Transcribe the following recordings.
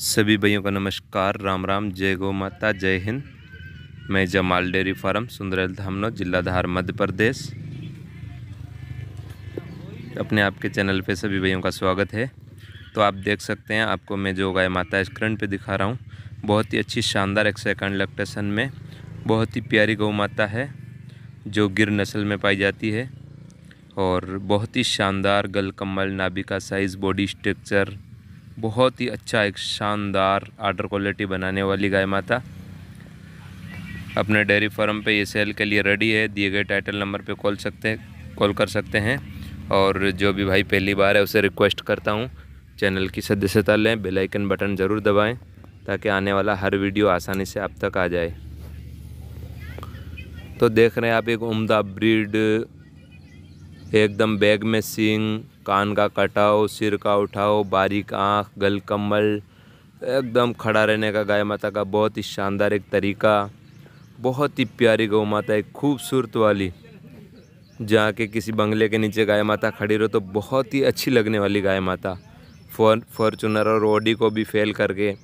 सभी भाइयों का नमस्कार राम राम जय गौ माता जय हिंद मैं जमाल डेयरी फार्म सुंदरल धामनो जिला धार मध्य प्रदेश अपने आपके चैनल पे सभी भाइयों का स्वागत है तो आप देख सकते हैं आपको मैं जो गाय माता स्क्रीन पे दिखा रहा हूँ बहुत ही अच्छी शानदार एक सेकंड लक्टेशन में बहुत ही प्यारी गौ माता है जो गिर नस्ल में पाई जाती है और बहुत ही शानदार गल कम्बल का साइज़ बॉडी स्ट्रक्चर बहुत ही अच्छा एक शानदार आर्डर क्वालिटी बनाने वाली गाय माता अपने डेयरी फार्म पे ये सेल के लिए रेडी है दिए गए टाइटल नंबर पे कॉल सकते हैं कॉल कर सकते हैं और जो भी भाई पहली बार है उसे रिक्वेस्ट करता हूँ चैनल की सदस्यता लें बेलाइकन बटन ज़रूर दबाएँ ताकि आने वाला हर वीडियो आसानी से आप तक आ जाए तो देख रहे हैं आप एक उम्दा ब्रीड एकदम बैग में सींग कान का कटाव सिर का उठाव बारीक आँख गल कम्बल एकदम खड़ा रहने का गाय माता का बहुत ही शानदार एक तरीका बहुत ही प्यारी गौ माता एक खूबसूरत वाली जहाँ के किसी बंगले के नीचे गाय माता खड़ी रहो तो बहुत ही अच्छी लगने वाली गाय माता फॉर फॉर्चूनर और ओडी को भी फेल करके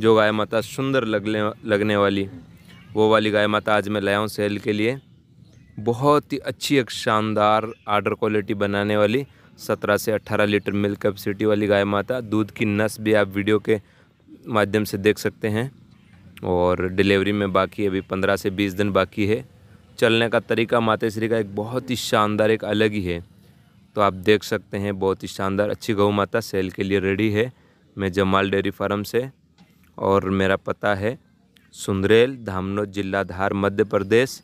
जो गाय माता सुंदर लगने लगने वाली वो वाली गाय माता आज मैं लाया हूँ सेल के लिए बहुत ही अच्छी एक शानदार आर्डर क्वालिटी बनाने वाली सत्रह से अट्ठारह लीटर मिल्क कैपेसिटी वाली गाय माता दूध की नस भी आप वीडियो के माध्यम से देख सकते हैं और डिलीवरी में बाकी अभी पंद्रह से बीस दिन बाकी है चलने का तरीका माता श्री का एक बहुत ही शानदार एक अलग ही है तो आप देख सकते हैं बहुत ही शानदार अच्छी गौ माता सेल के लिए रेडी है मैं जमाल डेयरी फार्म से और मेरा पता है सुंदरेल धामनोद जिला धार मध्य प्रदेश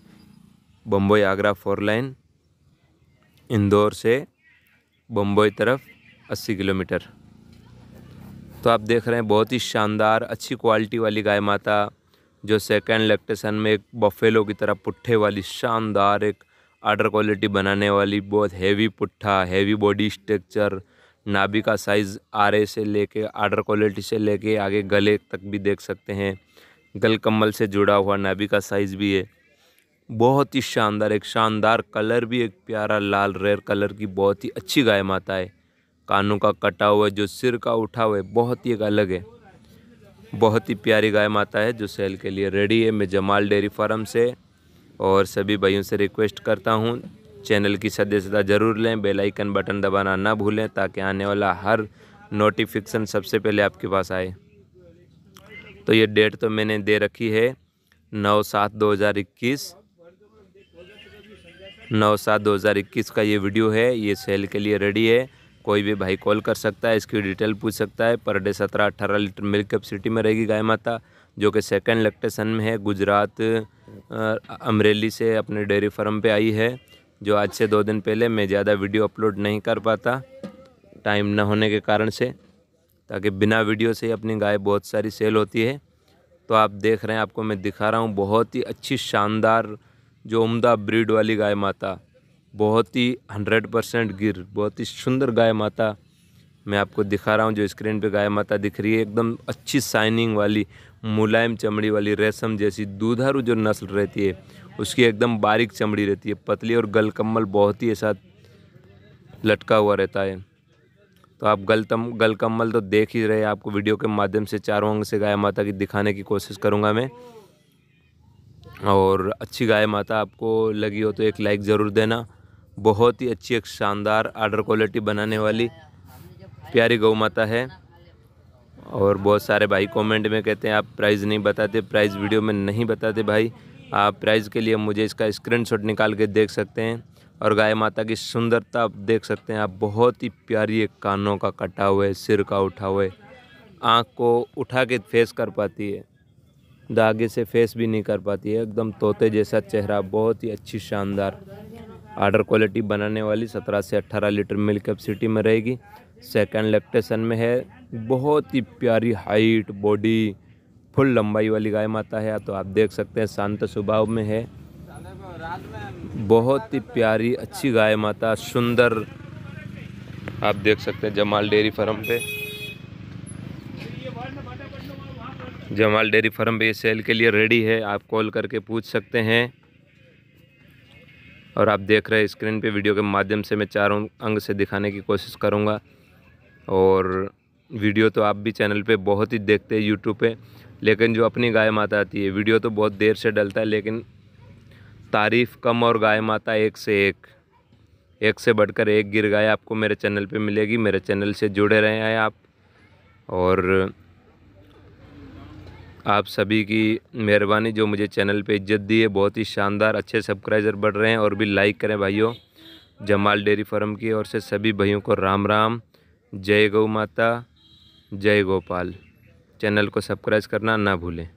बम्बई आगरा फोर लाइन इंदौर से बम्बई तरफ 80 किलोमीटर तो आप देख रहे हैं बहुत ही शानदार अच्छी क्वालिटी वाली गाय माता जो सेकेंड लैक्टेशन में एक बफेलो की तरह पुट्ठे वाली शानदार एक आर्डर क्वालिटी बनाने वाली बहुत हैवी पुट्ठा हैवी बॉडी स्ट्रक्चर नाभि का साइज़ आरे से लेके आर्डर क्वालिटी से लेके आगे गले तक भी देख सकते हैं गल कम्बल से जुड़ा हुआ नाभि का साइज़ भी है बहुत ही शानदार एक शानदार कलर भी एक प्यारा लाल रेयर कलर की बहुत ही अच्छी गाय माता है कानों का कटा हुआ जो सिर का उठा हुआ है बहुत ही एक अलग है बहुत ही प्यारी गाय माता है जो सेल के लिए रेडी है मैं जमाल डेयरी फार्म से और सभी भाइयों से रिक्वेस्ट करता हूँ चैनल की सदस्यता ज़रूर लें बेल आइकन बटन दबाना ना भूलें ताकि आने वाला हर नोटिफिकेशन सबसे पहले आपके पास आए तो ये डेट तो मैंने दे रखी है नौ सात दो हज़ार इक्कीस नौ सात दो हज़ार इक्कीस का ये वीडियो है ये सेल के लिए रेडी है कोई भी भाई कॉल कर सकता है इसकी डिटेल पूछ सकता है पर डे सत्रह अट्ठारह लीटर मिल्क कैपेसिटी में रहेगी गाय माता जो कि सेकंड लैक्टेशन में है गुजरात अमरेली से अपने डेयरी फार्म पे आई है जो आज से दो दिन पहले मैं ज़्यादा वीडियो अपलोड नहीं कर पाता टाइम ना होने के कारण से ताकि बिना वीडियो से ही अपनी गाय बहुत सारी सेल होती है तो आप देख रहे हैं आपको मैं दिखा रहा हूँ बहुत ही अच्छी शानदार जो उम्दा ब्रीड वाली गाय माता बहुत ही हंड्रेड परसेंट गिर बहुत ही सुंदर गाय माता मैं आपको दिखा रहा हूँ जो स्क्रीन पे गाय माता दिख रही है एकदम अच्छी शाइनिंग वाली मुलायम चमड़ी वाली रेशम जैसी दूधारू जो नस्ल रहती है उसकी एकदम बारीक चमड़ी रहती है पतली और गलकम्बल बहुत ही ऐसा लटका हुआ रहता है तो आप गलतम गलकम्बल तो देख ही रहे आपको वीडियो के माध्यम से चारों अंग से गाय माता की दिखाने की कोशिश करूँगा मैं और अच्छी गाय माता आपको लगी हो तो एक लाइक ज़रूर देना बहुत ही अच्छी एक शानदार आर्डर क्वालिटी बनाने वाली प्यारी गौ माता है और बहुत सारे भाई कमेंट में कहते हैं आप प्राइस नहीं बताते प्राइस वीडियो में नहीं बताते भाई आप प्राइस के लिए मुझे इसका स्क्रीनशॉट निकाल के देख सकते हैं और गाय माता की सुंदरता आप देख सकते हैं आप बहुत ही प्यारी एक कानों का कटा हुआ है सिर का उठा हुआ है आँख को उठा के फेस कर पाती है धागे से फेस भी नहीं कर पाती है एकदम तोते जैसा चेहरा बहुत ही अच्छी शानदार आर्डर क्वालिटी बनाने वाली 17 से 18 लीटर मिल्क कैपेसिटी में रहेगी सेकंड लैक्टेशन में है बहुत ही प्यारी हाइट बॉडी फुल लंबाई वाली गाय माता है तो आप देख सकते हैं शांत स्वभाव में है बहुत ही प्यारी अच्छी गाय माता सुंदर आप देख सकते हैं जमाल डेयरी फार्म पे जमाल डेयरी फार्म भी सेल के लिए रेडी है आप कॉल करके पूछ सकते हैं और आप देख रहे हैं स्क्रीन पे वीडियो के माध्यम से मैं चारों अंग से दिखाने की कोशिश करूँगा और वीडियो तो आप भी चैनल पे बहुत ही देखते हैं यूट्यूब पे लेकिन जो अपनी गाय माता आती है वीडियो तो बहुत देर से डलता है लेकिन तारीफ़ कम और गाय माता एक से एक एक से बढ़कर एक गिर गाय आपको मेरे चैनल पे मिलेगी मेरे चैनल से जुड़े रहे हैं आप और आप सभी की मेहरबानी जो मुझे चैनल पे इज्जत दी है बहुत ही शानदार अच्छे सब्सक्राइबर बढ़ रहे हैं और भी लाइक करें भाइयों जमाल डेयरी फार्म की ओर से सभी भाइयों को राम राम जय गौ माता जय गोपाल चैनल को सब्सक्राइब करना ना भूलें